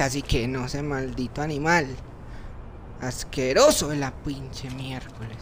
casi que no ese maldito animal. Asqueroso de la pinche miércoles.